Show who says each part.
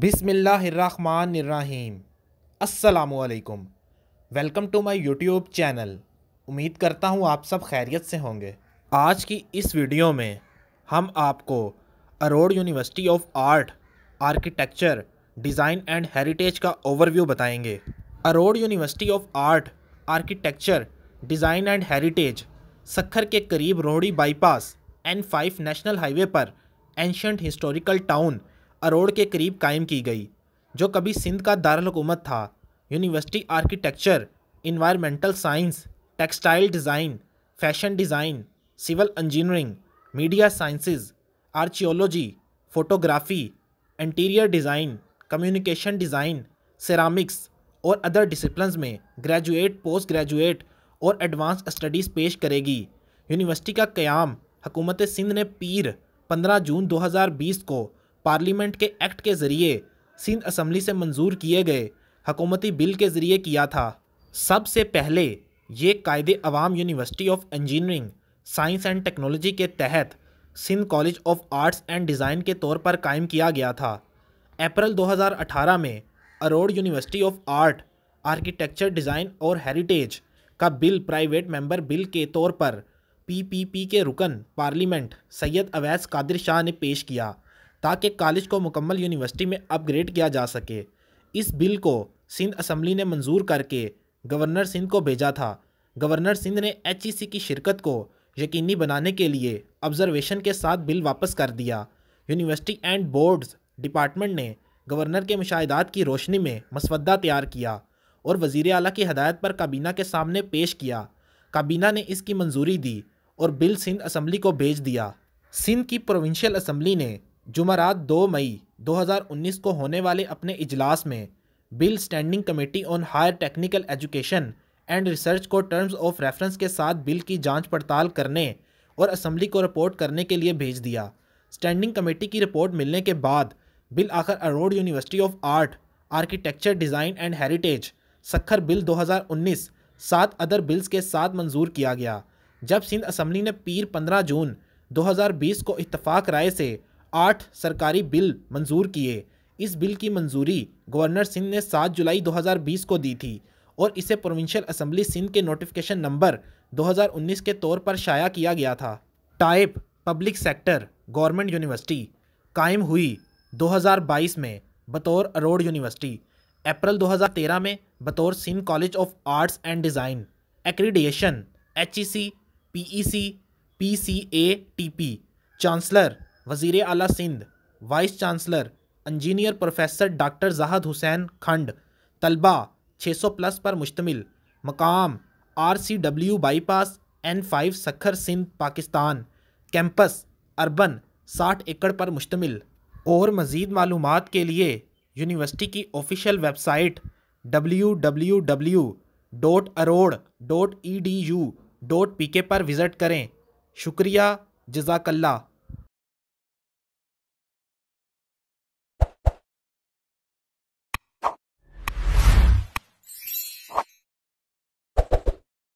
Speaker 1: बिसमीम असलकुम welcome to my YouTube channel उम्मीद करता हूँ आप सब खैरियत से होंगे आज की इस वीडियो में हम आपको Aror university of art architecture design and heritage का ओवरव्यू बताएंगे Aror university of art architecture design and heritage Sukkur के करीब Rohri bypass N five national highway पर एंशंट हिस्टोरिकल टाउन अरोड़ के करीब कायम की गई जो कभी सिंध का दारकूमत था university architecture environmental science textile design fashion design civil engineering media sciences archaeology photography interior design communication design ceramics और अदर डिसिप्लिन में ग्रेजुएट पोस्ट ग्रेजुएट और एडवांस स्टडीज़ पेश करेगी यूनिवर्सिटी का क्याम हकूमत सिंध ने पीर 15 जून 2020 को पार्लियामेंट के एक्ट के ज़रिए सिंध असम्बली से मंजूर किए गए हकूमती बिल के ज़रिए किया था सबसे पहले ये Quaid-e Awam university of engineering science and technology के तहत Sindh college of arts and design के तौर पर कायम किया गया था अप्रैल 2018 में Aror university of art architecture design और हेरिटेज का बिल प्राइवेट मेंबर बिल के तौर पर पीपीपी के रुकन पार्लियामेंट सैयद अवैस कादिर शाह ने पेश किया ताकि कॉलेज को मुकम्मल यूनिवर्सिटी में अपग्रेड किया जा सके इस बिल को सिंध असम्बली ने मंजूर करके गवर्नर सिंध को भेजा था गवर्नर सिंध ने एच की शिरकत को यकीनी बनाने के लिए ऑब्जर्वेशन के साथ बिल वापस कर दिया यूनिवर्सिटी एंड बोर्ड्स डिपार्टमेंट ने गवर्नर के मुशाहदात की रोशनी में मसवदा तैयार किया और वजीर अली की हदायत पर काबीना के सामने पेश किया काबीना ने इसकी मंजूरी दी और बिल सिंध असम्बली को भेज दिया सिंध की प्रोविंशियल असम्बली ने जुमरात दो मई 2019 को होने वाले अपने इजलास में bill standing committee on higher technical education and research को टर्म्स ऑफ रेफरेंस के साथ बिल की जांच पड़ताल करने और असम्बली को रिपोर्ट करने के लिए भेज दिया स्टैंडिंग कमेटी की रिपोर्ट मिलने के बाद बिल आखिर Aror university of art architecture design and heritage Sukkur bill 2019 सात अदर बिल्स के साथ मंजूर किया गया जब सिंध असम्बली ने पीर 15 जून 2020 को इतफाक़ राय से आठ सरकारी बिल मंजूर किए इस बिल की मंजूरी गवर्नर सिंह ने 7 जुलाई 2020 को दी थी और इसे प्रोविंशियल असम्बली सिंध के नोटिफिकेशन नंबर 2019 के तौर पर शाया किया गया था type public sector government university कायम हुई 2022 में बतौर अरोड यूनिवर्सिटी अप्रैल 2013 में बतौर Sindh college of arts and design accreditation H E C P E C P C A T P chancellor वजीर अला Sindh vice chancellor engineer professor doctor Zahid Hussain खंड तलबा 600 प्लस पर मुश्तमिल मकाम R C W bypass N five Sukkur Sindh Pakistan campus urban साठ एकड़ पर मुश्तमिल और मज़ीद मालूम के लिए यूनिवर्सिटी की official website W W W dot Aror dot E D U dot P K पर विज़िट करें शुक्रिया जजाकल्ला